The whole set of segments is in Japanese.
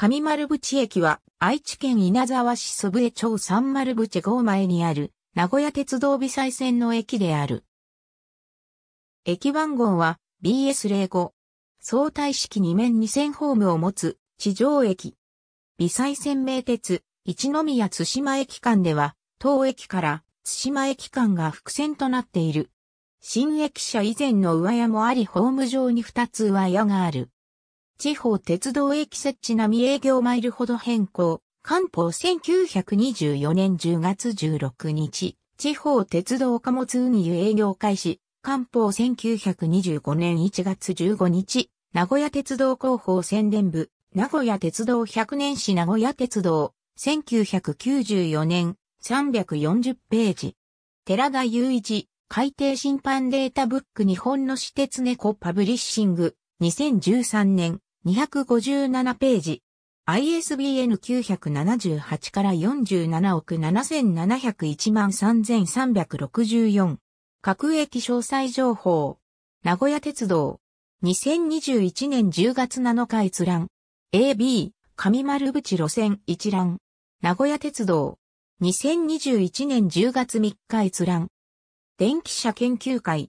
上丸淵駅は愛知県稲沢市祖父江町三丸淵郷前にある名古屋鉄道美彩線の駅である。駅番号は BS05。相対式2面2000ホームを持つ地上駅。美彩線名鉄一宮津島駅間では当駅から津島駅間が伏線となっている。新駅舎以前の上屋もありホーム上に2つ上屋がある。地方鉄道駅設置並営業マイルほど変更。官報1924年10月16日。地方鉄道貨物運輸営業開始。官報1925年1月15日。名古屋鉄道広報宣伝部。名古屋鉄道100年史名古屋鉄道。1994年340ページ。寺田雄一。海底審判データブック日本の私鉄猫パブリッシング。2013年257ページ。ISBN 978から47億7701万3364。各駅詳細情報。名古屋鉄道。2021年10月7日閲覧。AB、上丸淵路線一覧。名古屋鉄道。2021年10月3日閲覧。電気車研究会。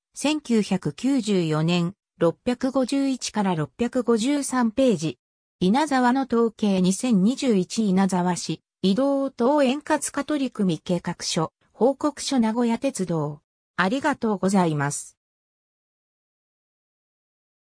1994年、651から653ページ。稲沢の統計2021稲沢市、移動等円滑化取り組み計画書、報告書名古屋鉄道。ありがとうございます。